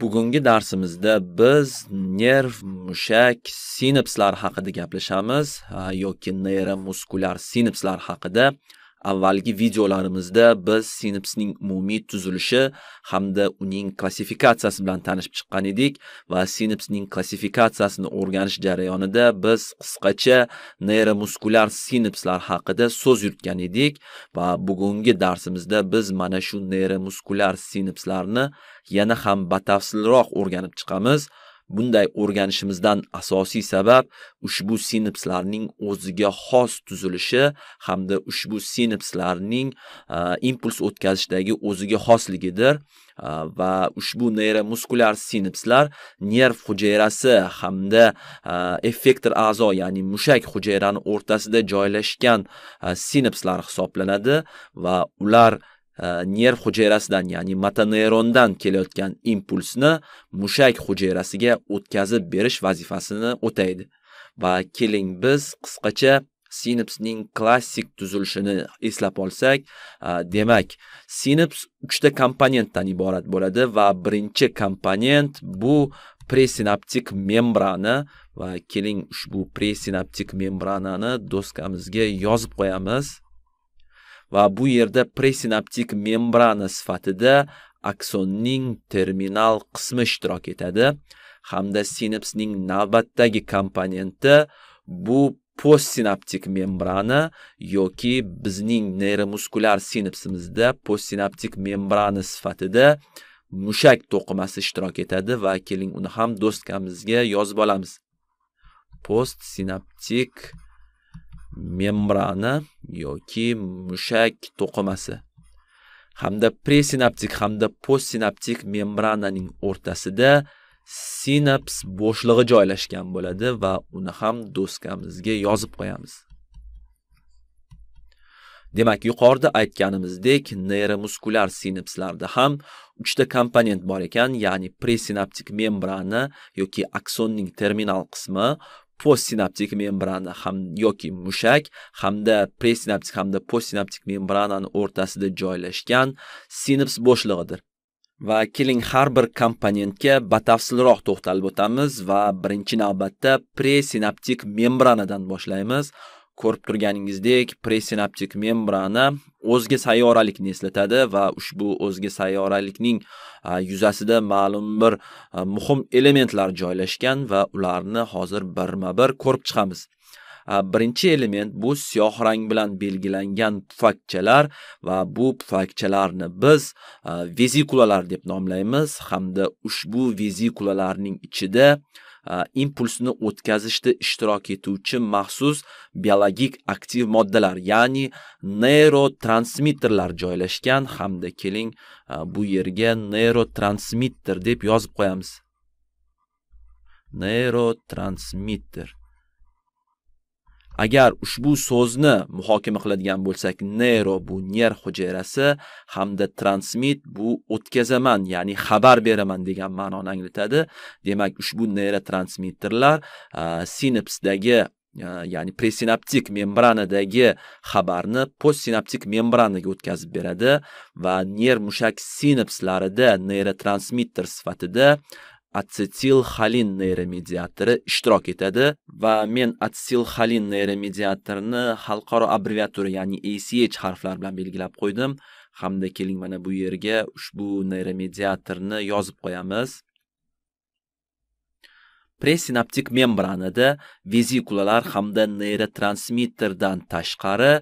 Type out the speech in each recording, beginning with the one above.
Bugungi darsimizda biz nerv, mushak, sinapslar haqida gaplashamiz yoki neyromuskular sinapslar haqida avvalgi videolarimizda biz sinapsning umumiy tuzilishi hamda uning klassifikatsiyasi bilan tanishib chiqqan edik va sinapsning klassifikatsiyasini o'rganish jarayonida biz qisqacha neyromuskular sinapslar haqida so'z yuritgan edik va bugungi darsimizda biz mana shu neyromuskular sinapslarni yana ham batafsilroq o'rganib chiqamiz Bunday o'rganishimizdan asosiy sabab ushbu sinapslarning o'ziga xos tuzilishi hamda ushbu sinapslarning impuls o'tkazishdagi o'ziga xosligidir. va ushbu neyromuskulyar sinapslar nerv hujayrasi hamda effektor a'zo ya'ni mushak hujayrani o'rtasida joylashgan sinapslar hisoblanadi va ular Э, nerv hujayrasidan ya'ni motoneyrondan kelayotgan impulsni mushak hujayrasiga o'tkazib berish vazifasini o'taydi va keling biz qisqacha sinapsning klassik tuzilishini eslab olsak e, demak sinaps 3 ta komponentdan iborat bo'ladi va birinchi komponent bu presinaptik membrana va keling ushbu presinaptik membranani doskamizga yozib qo'yamiz va bu yerda presinaptik membrana sifatida aksonning terminal qismi ishtirok etadi hamda sinapsning navbatdagi komponenti bu postsinaptik membrana yoki bizning neyromuskular sinapsimizda postsinaptik membrana sifatida mushak to'qimasi ishtirok etadi va keling uni ham do'stkamizga yozib olamiz postsinaptik membrana yoki mushak to'qimasi hamda presinaptik hamda postsinaptik membrananing o'rtasida sinaps bo'shlig'i joylashgan bo'ladi va uni ham do'skamizga yozib qo'yamiz demak yuqorida aytganimizdek neyromuskular sinapslarda ham uchta komponent bor ekan ya'ni presinaptik membrana yoki aksonning terminal qismi postsinaptik membrana ham yoki mushak hamda presinaptik hamda postsinaptik membranani o'rtasida joylashgan sinaps bo'shlig'idir. Va keling har bir komponentga batafsilroq to'xtalib o'tamiz va birinchi navbatda presinaptik membranadan boshlaymiz. ko'rib turganingizdek presinaptik membrana o'zga sayyoralikni eslatadi va ushbu o'zga sayyoralikning yuzasida ma'lum bir muhim elementlar joylashgan va ularni hozir birma-bir ko'rib chiqamiz. birinchi element bu siyoh rang bilan belgilangan pufakchalar va bu pufakchalarni biz vezikulalar deb nomlaymiz hamda ushbu vezikulalarning ichida impulsni o'tkazishda ishtirok etuvchi maxsus biologik aktiv moddalar, ya'ni neyrotransmitterlar joylashgan hamda keling bu yerga neyrotransmitter deb yozib qo'yamiz. Neyrotransmitter agar ushbu so'zni muhokama qiladigan bo'lsak neyro bu nerv hujayrasi hamda transmit bu o'tkazaman ya'ni xabar beraman degan ma'noni anglatadi demak ushbu neyrotransmitterlar sinapsdagi ya'ni presinaptik membranadagi xabarni postsinaptik membranaga o'tkazib beradi va nerv mushak sinapslarida neyrotransmitter sifatida atsetilxolin neyromediatori ishtirok etadi va men atsetilxolin neyromediatorni xalqaro abreviatura ya'ni ACH harflari bilan belgilab qo'ydim hamda keling mana bu yerga ushbu neyromediatorni yozib qo'yamiz. presinaptik membranada vezikulalar hamda neyrotransmitterdan tashqari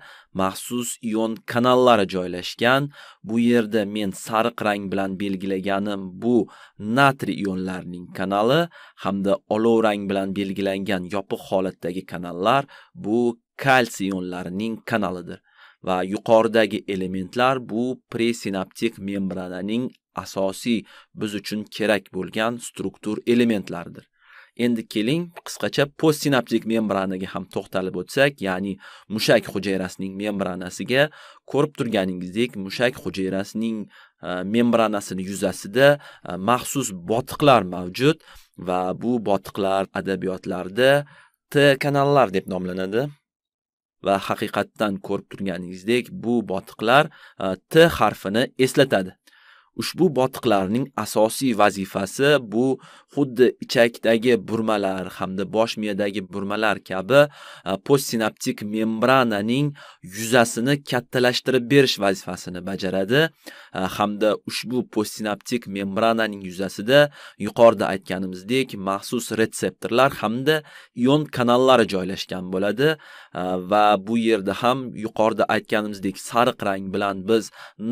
maxsus ion kanallari joylashgan. Bu yerda men sariq rang bilan belgilaganim bu natriy ionlarining kanali hamda olov rang bilan belgilangan yopiq holatdagi kanallar bu kalsiy ionlarining kanalidir. va yuqoridagi elementlar bu presinaptik membrananing asosiy biz uchun kerak bo'lgan struktur elementlaridir. Endi keling, qisqacha postsinaptik membranaga ham to'xtalib o'tsak, ya'ni mushak hujayrasining membranasiga ko'rib turganingizdek, mushak hujayrasining e, membranasini yuzasida e, maxsus botiqlar mavjud va bu botiqlar adabiyotlarda T kanallar deb nomlanadi. va haqiqatdan ko'rib turganingizdek bu botiqlar e, t harfini eslatadi Ushbu botiqlarning asosiy vazifasi bu xuddi ichakdagi burmalar hamda bosh miyadagi burmalar kabi postsinaptik membrananing yuzasini kattalashtirib berish vazifasini bajaradi hamda ushbu postsinaptik membrananing yuzasida yuqorida aytganimizdek maxsus retseptorlar hamda ion kanallari joylashgan bo'ladi va bu yerda ham yuqorida aytganimizdek sariq rang bilan biz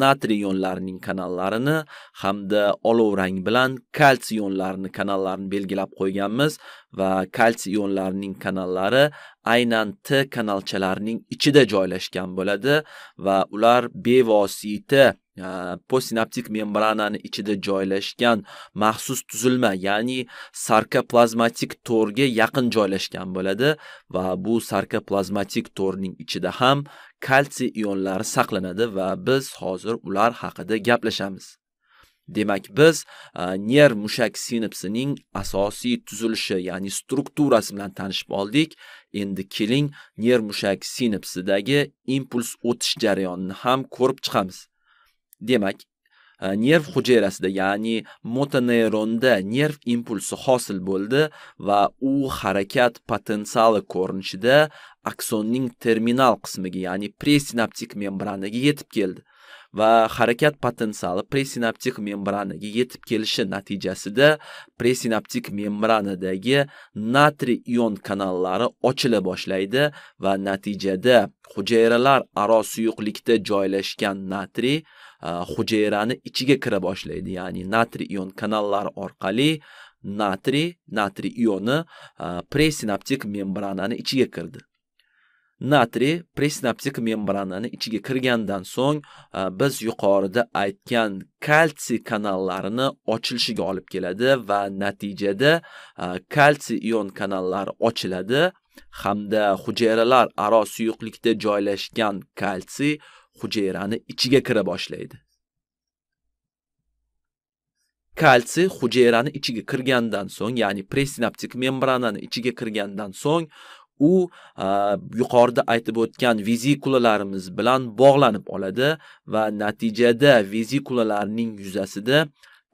natriy ionlarining kanallarini hamda hamda olovrang bilan kalsiy ionlarini kanallarini belgilab qo'yganmiz va kalsiy ionlarining kanallari aynan T kanalchalarining ichida joylashgan bo'ladi va ular bevosita e, postsinaptik membranani ichida joylashgan maxsus tuzilma, ya'ni sarkoplazmatik torga yaqin joylashgan bo'ladi va bu sarkoplazmatik torning ichida ham kalsiy ionlari saqlanadi va biz hozir ular haqida gaplashamiz. Demak, biz e, nerv mushak sinapsining asosiy tuzilishi, ya'ni strukturasi bilan tanishib oldik. Endi keling, nerv mushak sinapsidagi impuls o'tish jarayonini ham ko'rib chiqamiz. Demak, e, nerv hujayrasida, ya'ni motoneyronda nerv impulsi hosil bo'ldi va u harakat potensiali ko'rinishida aksonning terminal qismiga, ya'ni presinaptik membranaga yetib keldi. va harakat potensiali presinaptik membranaga yetib kelishi natijasida presinaptik membranadagi natriy ion kanallari ochila boshlaydi va natijada hujayralar aro suyuqlikda joylashgan natriy hujayrani ichiga kira boshlaydi ya'ni natriy ion kanallari orqali natriy natriy ioni presinaptik membranani ichiga kirdi natriy presinaptik membranani ichiga kirgandan so'ng biz yuqorida aytgan kalsiy kanallarini ochilishiga olib keladi va natijada kalsiy ion kanallari ochiladi hamda hujayralar aro suyuqlikda joylashgan kalsiy hujayrani ichiga kira boshlaydi kalsiy hujayrani ichiga kirgandan so'ng ya'ni presinaptik membranani ichiga kirgandan so'ng u yuqorida aytib o'tgan vezikulalarimiz bilan bog'lanib oladi va natijada vezikulalarning yuzasida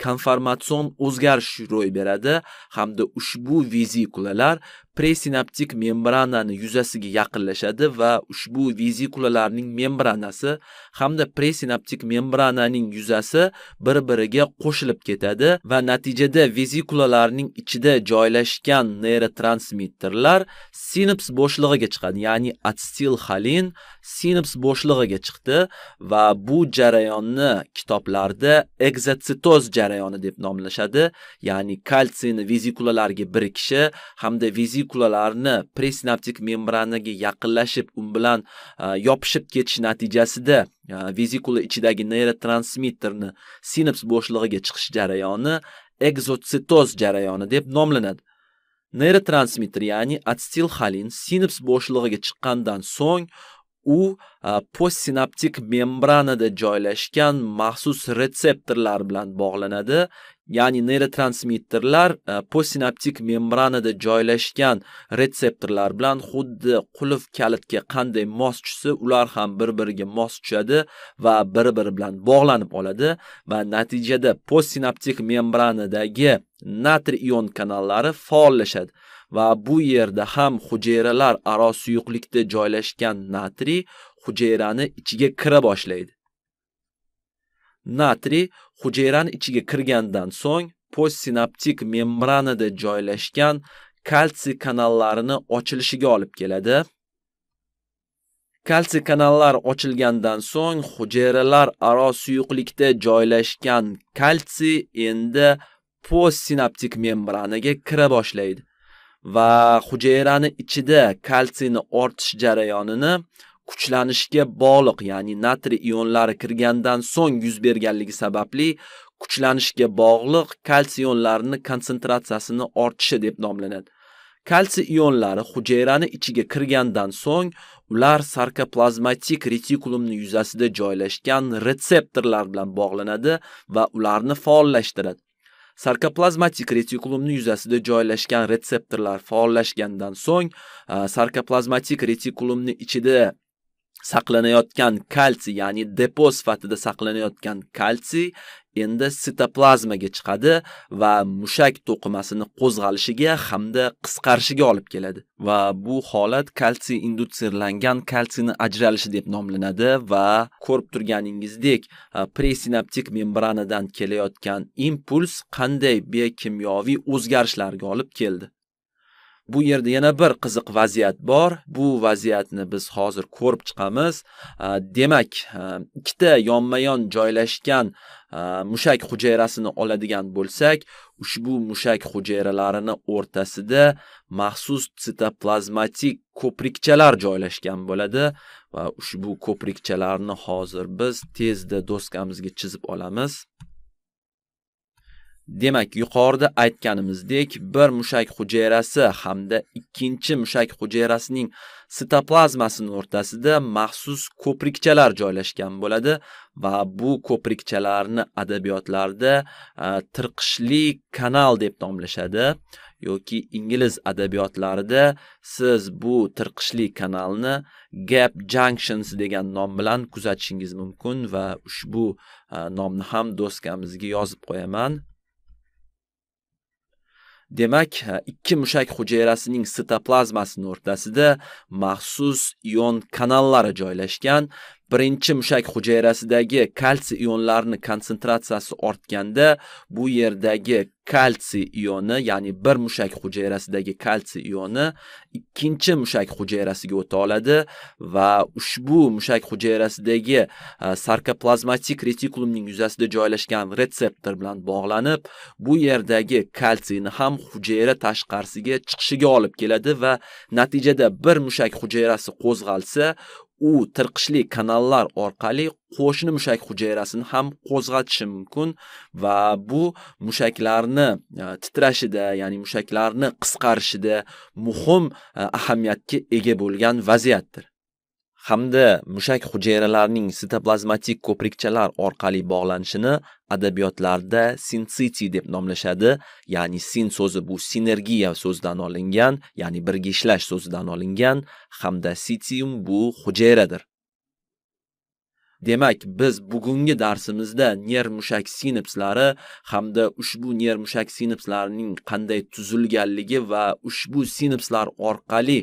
konformatsion o'zgarish ro'y beradi hamda ushbu vezikulalar presinaptik membranani yuzasiga yaqinlashadi va ushbu vezikulalarning membranasi hamda presinaptik membrananing yuzasi bir-biriga qo'shilib ketadi va natijada vezikulalarning ichida joylashgan neyrotransmitterlar sinaps bo'shlig'iga chiqadi, ya'ni atstilxolin sinaps bo'shlig'iga chiqdi va bu jarayonni kitoblarda egzotsitoz jarayoni deb nomlashadi, ya'ni kalsiyni vezikulalarga birikishi hamda vezikulalar vezikulalarni presinaptik membranaga yaqinlashib, u bilan yopishib ketish natijasida vezikula ichidagi neyrotransmitterni sinaps bo'shlig'iga chiqish jarayoni egzotsitoz jarayoni deb nomlanadi. Neyrotransmitter, ya'ni atstilxolin sinaps bo'shlig'iga chiqqandan so'ng u postsinaptik membranada joylashgan maxsus retseptorlar bilan bog'lanadi ya'ni neyrotransmitterlar e, postsinaptik membranada joylashgan retseptorlar bilan xuddi qulf kalitga qanday mos tushsa, ular ham bir-biriga mos tushadi va bir-biri bilan bog'lanib oladi va natijada postsinaptik membranadagi natriy ion kanallari faollashadi va bu yerda ham hujayralar aro suyuqlikda joylashgan natriy hujayrani ichiga kira boshlaydi. Natriy hujayraning ichiga kirgandan so'ng postsinaptik membranada joylashgan kalsiy kanallarini ochilishiga olib keladi. Kalsiy kanallar ochilgandan so'ng hujayralar aro suyuqlikda joylashgan kalsiy endi postsinaptik membranaga kira boshlaydi va hujayrani ichida kalsiyni ortish jarayonini kuchlanishga bog'liq, ya'ni natriy ionlari kirgandan so'ng yuz berganligi sababli kuchlanishga bog'liq kalsiy ionlarini konsentratsiyasini ortishi deb nomlanadi. Kalsiy ionlari hujayrani ichiga kirgandan so'ng ular sarkoplazmatik retikulumni yuzasida joylashgan retseptorlar bilan bog'lanadi va ularni faollashtiradi. sarkoplazmatik retikulumni yuzasida joylashgan retseptorlar faollashgandan so'ng sarkoplazmatik retikulumni ichida saqlanayotgan kalsiy, ya'ni depo sifatida saqlanayotgan kalsiy endi sitoplazmaga chiqadi va mushak to'qimasini qo'zg'alishiga hamda qisqarishiga olib keladi va bu holat kalsiy indutsirlangan kalsiyni ajralishi deb nomlanadi va ko'rib turganingizdek e, presinaptik membranadan kelayotgan impuls qanday biokimyoviy o'zgarishlarga olib keldi bu yerda yana bir qiziq vaziyat bor. Bu vaziyatni biz hozir ko'rib chiqamiz. Demak, ikkita yonma-yon joylashgan mushak hujayrasini oladigan bo'lsak, ushbu mushak hujayralarini o'rtasida maxsus sitoplazmatik ko'prikchalar joylashgan bo'ladi va ushbu ko'prikchalarni hozir biz tezda do'skamizga chizib olamiz. Demak, yuqorida aytganimizdek, bir mushak hujayrasi hamda ikkinchi mushak hujayrasining sitoplazmasining o'rtasida maxsus ko'prikchalar joylashgan bo'ladi va bu ko'prikchalarni adabiyotlarda tirqishli kanal deb nomlashadi yoki ingliz adabiyotlarida siz bu tirqishli kanalni gap junctions degan nom bilan kuzatishingiz mumkin va ushbu nomni ham do'skamizga yozib qo'yaman. Demak, ikki mushak hujayrasining sitoplazmasi o'rtasida maxsus ion kanallari joylashgan birinchi mushak hujayrasidagi kalsiy ionlarini konsentratsiyasi ortganda bu yerdagi kalsiy ioni ya'ni bir mushak hujayrasidagi kalsiy ioni ikkinchi mushak hujayrasiga o'ta oladi va ushbu mushak hujayrasidagi e, sarkoplazmatik retikulumning yuzasida joylashgan retseptor bilan bog'lanib bu yerdagi kalsiyni ham hujayra tashqarisiga chiqishiga olib keladi va natijada bir mushak hujayrasi qo'zg'alsa u tirqishli kanallar orqali qo'shni mushak hujayrasini ham qo'zg'atishi mumkin va bu mushaklarni e, titrashida, ya'ni mushaklarni qisqarishida muhim e, ahamiyatga ega bo'lgan vaziyatdir. hamda mushak hujayralarining sitoplazmatik ko'prikchalar orqali bog'lanishini adabiyotlarda sinsiti deb nomlashadi. Ya'ni sin so'zi bu sinergiya so'zidan olingan, ya'ni birga ishlash so'zidan olingan hamda sitium bu hujayradir. Demak, biz bugungi darsimizda nerv mushak sinapslari hamda ushbu nerv mushak sinapslarining qanday tuzilganligi va ushbu sinapslar orqali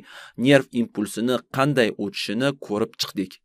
nerv impulsini qanday o'tishini ko'rib chiqdik.